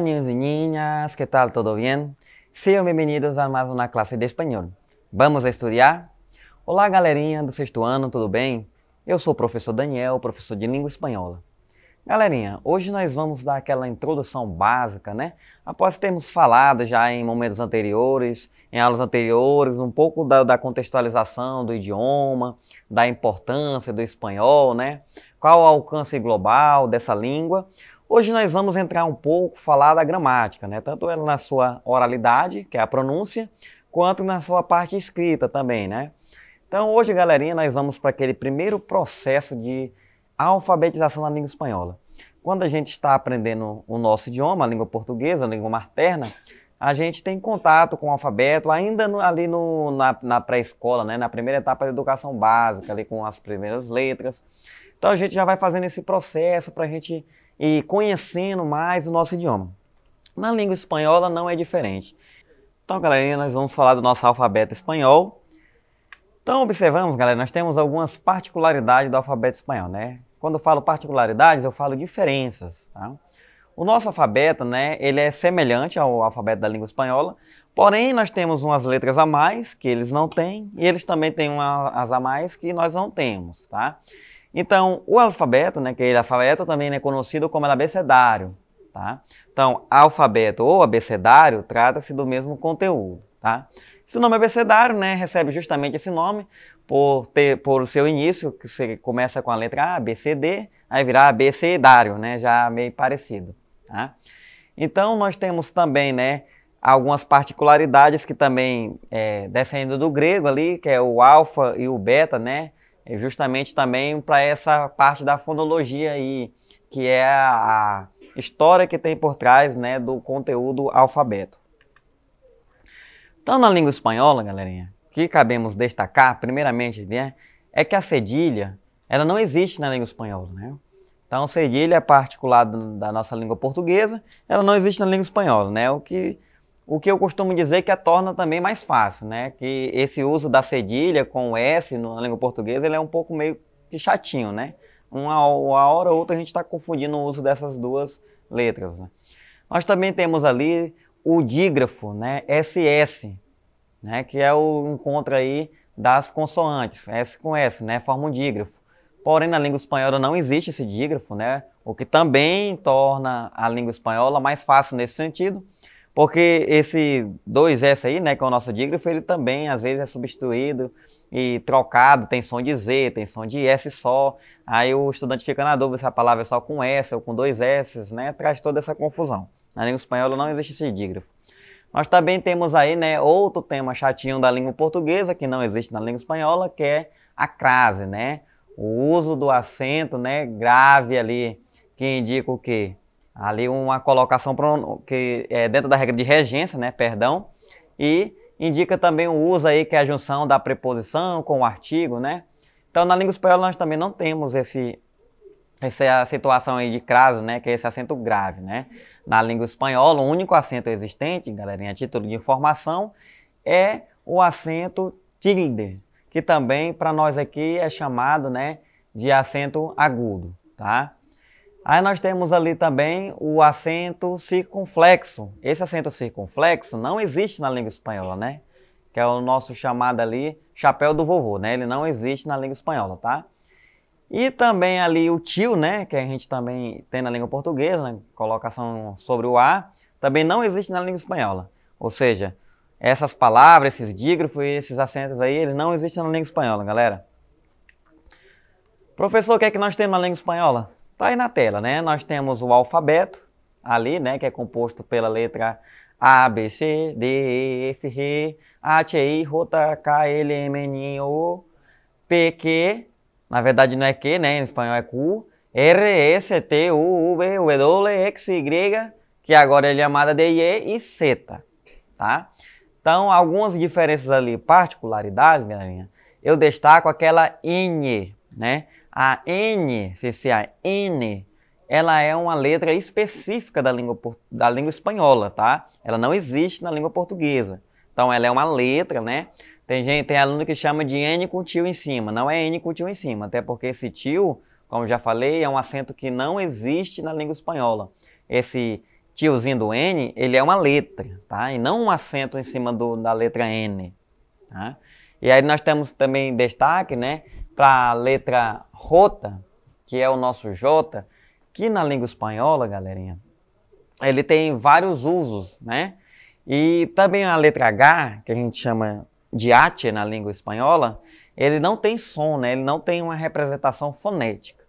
niños y niñas, ¿qué tal? ¿Todo bien? Sejam bem-vindos a mais uma classe de espanhol. Vamos estudar? Olá, galerinha do sexto ano, tudo bem? Eu sou o professor Daniel, professor de língua espanhola. Galerinha, hoje nós vamos dar aquela introdução básica, né? Após termos falado já em momentos anteriores, em aulas anteriores, um pouco da, da contextualização do idioma, da importância do espanhol, né? Qual o alcance global dessa língua? Hoje nós vamos entrar um pouco, falar da gramática, né? tanto ela é na sua oralidade, que é a pronúncia, quanto na sua parte escrita também. Né? Então hoje, galerinha, nós vamos para aquele primeiro processo de alfabetização na língua espanhola. Quando a gente está aprendendo o nosso idioma, a língua portuguesa, a língua materna, a gente tem contato com o alfabeto ainda no, ali no, na, na pré-escola, né? na primeira etapa da educação básica, ali com as primeiras letras. Então a gente já vai fazendo esse processo para a gente e conhecendo mais o nosso idioma. Na língua espanhola não é diferente. Então, galera, nós vamos falar do nosso alfabeto espanhol. Então, observamos, galera, nós temos algumas particularidades do alfabeto espanhol, né? Quando eu falo particularidades, eu falo diferenças, tá? O nosso alfabeto, né, ele é semelhante ao alfabeto da língua espanhola, porém nós temos umas letras a mais que eles não têm e eles também têm umas a mais que nós não temos, tá? Então, o alfabeto, né, que é alfabeto também é conhecido como abecedário, tá? Então, alfabeto ou abecedário trata-se do mesmo conteúdo, tá? Esse nome abecedário, né, recebe justamente esse nome por ter por seu início, que você começa com a letra A, B, C, D, aí virar abecedário, né, já meio parecido, tá? Então, nós temos também, né, algumas particularidades que também é, descendo do grego ali, que é o alfa e o beta, né? É justamente também para essa parte da fonologia aí, que é a história que tem por trás né, do conteúdo alfabeto. Então, na língua espanhola, galerinha, o que cabemos destacar, primeiramente, né, é que a cedilha ela não existe na língua espanhola. Né? Então, cedilha é particular da nossa língua portuguesa, ela não existe na língua espanhola, né? o que o que eu costumo dizer que a torna também mais fácil, né? Que esse uso da cedilha com S na língua portuguesa ele é um pouco meio que chatinho, né? Uma, uma hora ou outra a gente está confundindo o uso dessas duas letras. Né? Nós também temos ali o dígrafo, né? SS, né? Que é o encontro aí das consoantes, S com S, né? Forma um dígrafo. Porém, na língua espanhola não existe esse dígrafo, né? O que também torna a língua espanhola mais fácil nesse sentido porque esse 2S aí, né, que é o nosso dígrafo, ele também às vezes é substituído e trocado, tem som de Z, tem som de S só. Aí o estudante fica na dúvida se a palavra é só com S ou com dois S, né? Traz toda essa confusão. Na língua espanhola não existe esse dígrafo. Nós também temos aí, né, outro tema chatinho da língua portuguesa, que não existe na língua espanhola, que é a crase, né? O uso do acento, né, grave ali, que indica o quê? ali uma colocação que é dentro da regra de regência, né, perdão, e indica também o uso aí que é a junção da preposição com o artigo, né? Então na língua espanhola nós também não temos esse essa situação aí de craso, né, que é esse acento grave, né? Na língua espanhola, o único acento existente, galerinha, título de informação, é o acento tilde, que também para nós aqui é chamado, né, de acento agudo, tá? Aí nós temos ali também o acento circunflexo. Esse acento circunflexo não existe na língua espanhola, né? Que é o nosso chamado ali chapéu do vovô, né? Ele não existe na língua espanhola, tá? E também ali o tio, né? Que a gente também tem na língua portuguesa, né? colocação sobre o A, também não existe na língua espanhola. Ou seja, essas palavras, esses dígrafos e esses acentos aí, eles não existem na língua espanhola, galera. Professor, o que é que nós temos na língua espanhola? Tá aí na tela, né? Nós temos o alfabeto ali, né, que é composto pela letra A, B, C, D, E, F, G, H, I, J, K, L, M, N, O, P, Q, na verdade não é Q, né, em espanhol é Q, R, S, T, U, V, W, X, Y, que agora é chamada de E e Z, tá? Então, algumas diferenças ali, particularidades, galerinha, eu destaco aquela N, né? A N, se a N, ela é uma letra específica da língua, da língua espanhola, tá? Ela não existe na língua portuguesa. Então ela é uma letra, né? Tem gente, tem aluno que chama de N com tio em cima. Não é N com tio em cima, até porque esse tio, como já falei, é um acento que não existe na língua espanhola. Esse tiozinho do N, ele é uma letra, tá? E não um acento em cima do, da letra N, tá? E aí nós temos também destaque, né? para a letra rota, que é o nosso J, que na língua espanhola, galerinha, ele tem vários usos, né? E também a letra H, que a gente chama de H na língua espanhola, ele não tem som, né? Ele não tem uma representação fonética.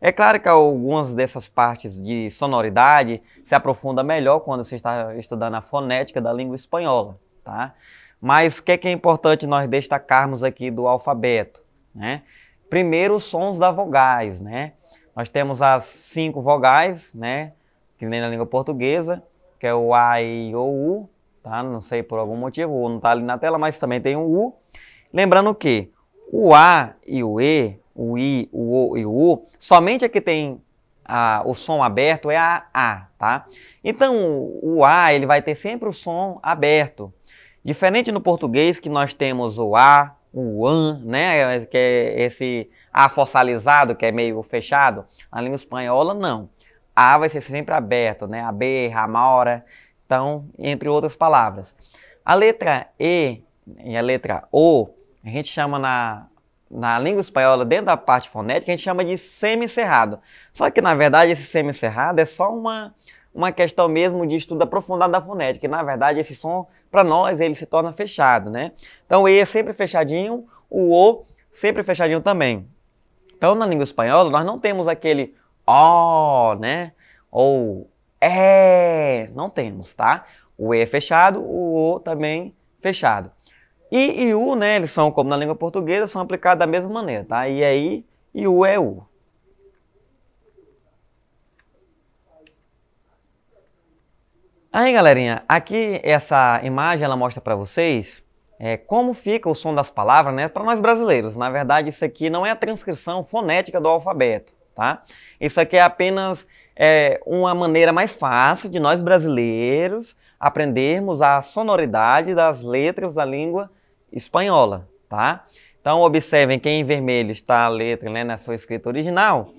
É claro que algumas dessas partes de sonoridade se aprofunda melhor quando você está estudando a fonética da língua espanhola, tá? Mas o que é, que é importante nós destacarmos aqui do alfabeto? Né? Primeiro, os sons das vogais. Né? Nós temos as cinco vogais, né? que nem na língua portuguesa, que é o A, I, O, U. Tá? Não sei por algum motivo, o U não está ali na tela, mas também tem o U. Lembrando que o A e o E, o I, o O e o U, somente que tem a, o som aberto é a A, tá? Então, o A ele vai ter sempre o som aberto. Diferente no português, que nós temos o A, o an, né? Que é esse A fossilizado, que é meio fechado. Na língua espanhola, não. A vai ser sempre aberto, né? A B, a Ramora, então, entre outras palavras. A letra E e a letra O, a gente chama na, na língua espanhola, dentro da parte fonética, a gente chama de semicerrado. Só que, na verdade, esse semicerrado é só uma, uma questão mesmo de estudo aprofundado da fonética. E, na verdade, esse som para nós ele se torna fechado, né? Então o E é sempre fechadinho, o O sempre fechadinho também. Então na língua espanhola nós não temos aquele O, né? Ou é, não temos, tá? O E é fechado, o O também fechado. I e U, né, eles são, como na língua portuguesa, são aplicados da mesma maneira, tá? E aí, e U é U. Aí, galerinha, aqui essa imagem ela mostra para vocês é, como fica o som das palavras, né? Para nós brasileiros. Na verdade, isso aqui não é a transcrição fonética do alfabeto, tá? Isso aqui é apenas é, uma maneira mais fácil de nós brasileiros aprendermos a sonoridade das letras da língua espanhola, tá? Então, observem que em vermelho está a letra né, na sua escrita original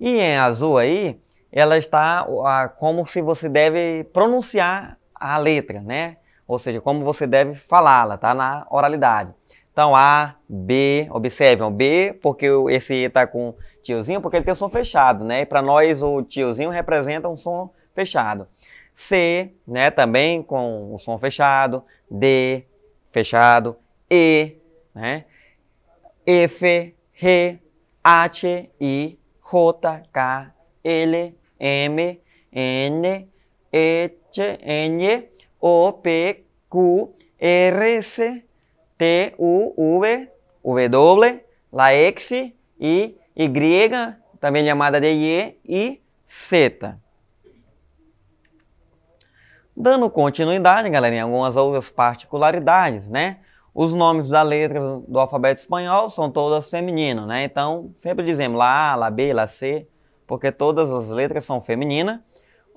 e em azul aí ela está a, como se você deve pronunciar a letra, né? Ou seja, como você deve falá-la, tá? Na oralidade. Então, A, B, observem, B, porque esse e está com tiozinho, porque ele tem o som fechado, né? E para nós, o tiozinho representa um som fechado. C, né, também com o som fechado, D, fechado, E, né, F, R, H, I, J, K, L, M, N, H, N, O, P, Q, R, C, T, U, V, W, la X e Y, também chamada de Y, e Z. Dando continuidade, galerinha, algumas outras particularidades, né? Os nomes da letra do alfabeto espanhol são todas femininas, né? Então, sempre dizemos lá A, lá B, lá C, porque todas as letras são femininas.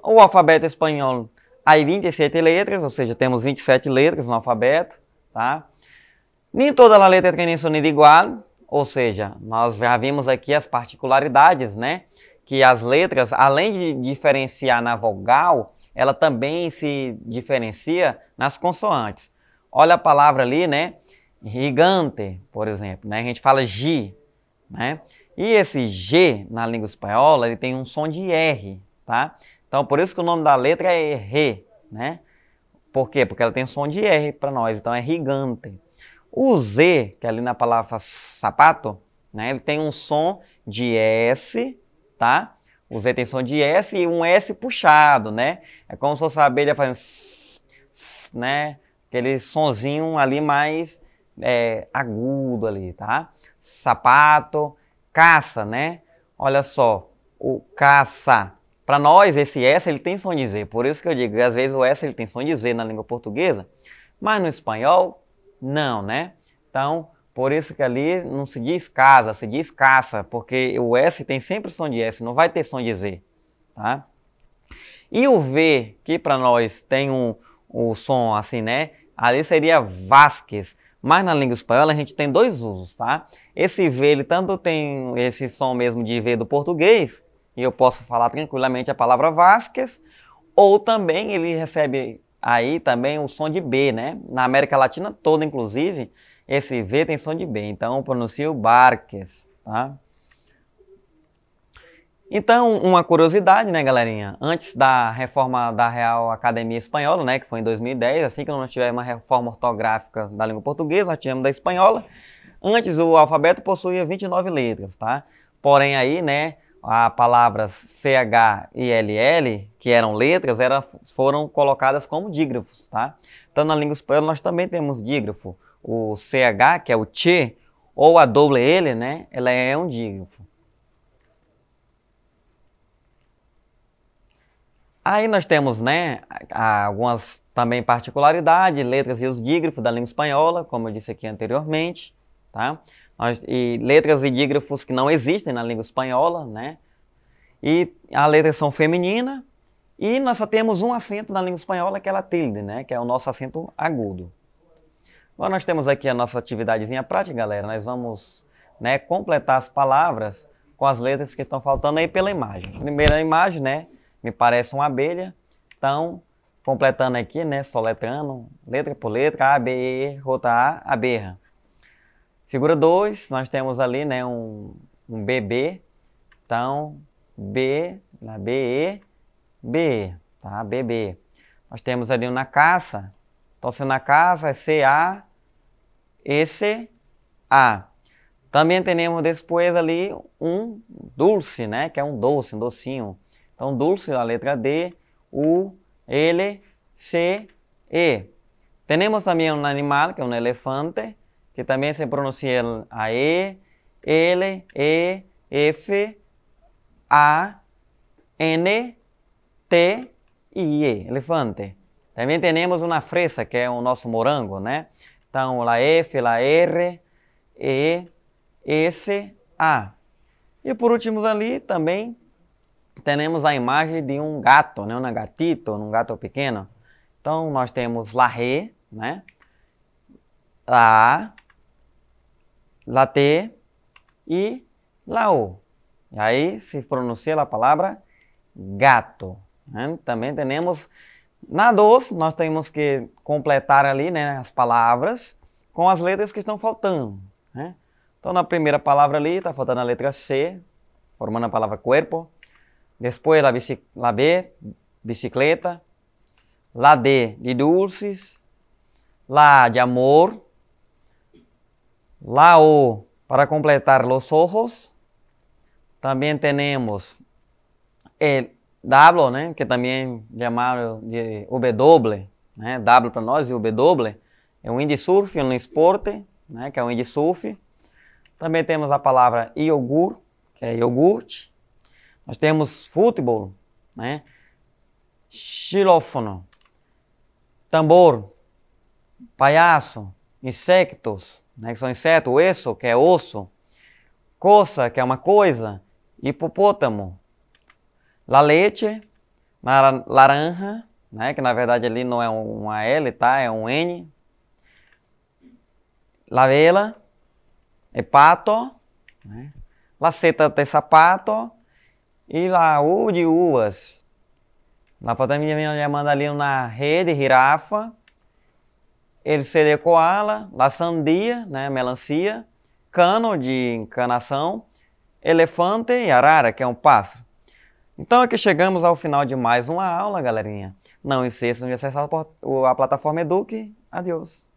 O alfabeto espanhol, aí 27 letras, ou seja, temos 27 letras no alfabeto, tá? Nem toda a letra tem sonido igual, ou seja, nós já vimos aqui as particularidades, né? Que as letras, além de diferenciar na vogal, ela também se diferencia nas consoantes. Olha a palavra ali, né? Gigante, por exemplo, né? A gente fala gi, né? E esse G na língua espanhola, ele tem um som de R, tá? Então, por isso que o nome da letra é R, né? Por quê? Porque ela tem som de R para nós, então é gigante. O Z, que é ali na palavra sapato, né? Ele tem um som de S, tá? O Z tem som de S e um S puxado, né? É como se fosse a abelha fazendo, né? Aquele sonzinho ali mais é, agudo ali, tá? Sapato, caça, né? Olha só, o caça. Para nós, esse S ele tem som de Z, por isso que eu digo às vezes o S ele tem som de Z na língua portuguesa, mas no espanhol, não, né? Então, por isso que ali não se diz casa, se diz caça, porque o S tem sempre som de S, não vai ter som de Z, tá? E o V, que para nós tem um, o um som assim, né? Ali seria Vasques. Mas na língua espanhola a gente tem dois usos, tá? Esse V, ele tanto tem esse som mesmo de V do português, e eu posso falar tranquilamente a palavra Vasquez, ou também ele recebe aí também o som de B, né? Na América Latina toda, inclusive, esse V tem som de B, então eu pronuncio Barques, tá? Então, uma curiosidade, né, galerinha? Antes da reforma da Real Academia Espanhola, né, que foi em 2010, assim que nós tivemos uma reforma ortográfica da língua portuguesa, nós tivemos da espanhola. Antes, o alfabeto possuía 29 letras, tá? Porém, aí, né, as palavras CH e LL, que eram letras, era, foram colocadas como dígrafos, tá? Então, na língua espanhola, nós também temos dígrafo. O CH, que é o T, ou a double L, né, ela é um dígrafo. Aí nós temos, né, algumas também particularidades, letras e os dígrafos da língua espanhola, como eu disse aqui anteriormente, tá? Nós, e letras e dígrafos que não existem na língua espanhola, né? E a letra são feminina e nós só temos um acento na língua espanhola, que é a tilde, né? Que é o nosso acento agudo. Agora nós temos aqui a nossa atividadezinha prática, galera. Nós vamos né, completar as palavras com as letras que estão faltando aí pela imagem. Primeira imagem, né? me parece uma abelha. Então, completando aqui, né, soletrando, letra por letra, A, B, E, rota A, aberra. Figura 2, nós temos ali, né, um, um BB. Então, B, na B, E, B, tá? BB. Nós temos ali na caça. Então, se na caça é C, A, E, C, A. Também temos depois ali um dulce, né, que é um doce, um docinho. Então, dulce, a letra D, U, L, C, E. Temos também um animal, que é um elefante, que também se pronuncia a E, L, E, F, A, N, T e E, elefante. Também temos uma fresa, que é o nosso morango, né? Então, a F, a R, E, S, A. E por último ali também temos a imagem de um gato, né? um gatito, um gato pequeno. Então, nós temos la re, né? la, la te e la o. E aí se pronuncia a palavra gato. Né? Também temos na 2, nós temos que completar ali né, as palavras com as letras que estão faltando. Né? Então, na primeira palavra ali, está faltando a letra C, formando a palavra corpo. Depois a la B, bicicleta. A D de dulces. A de amor. A O para completar los ojos. Também temos o W, né, que também chamaram de W, né, W para nós e W é um windsurf, é um esporte, né, que é um windsurf. Também temos a palavra iogur, que é iogurte. Nós temos futebol, né? xilófono, tambor, palhaço, insectos, né, que são insetos, osso, que é osso, coça, que é uma coisa, hipopótamo, leite, laranja, né, que na verdade ali não é uma L, tá? É um N. Lavela, hepato, é né? seta de sapato, e o de uvas. Na Patâmia de ali na rede, girafa. Ele seria coala, la sandia, né, melancia, cano de encanação, elefante e arara, que é um pássaro. Então aqui chegamos ao final de mais uma aula, galerinha. Não esqueçam de acessar a plataforma Eduque. Adeus.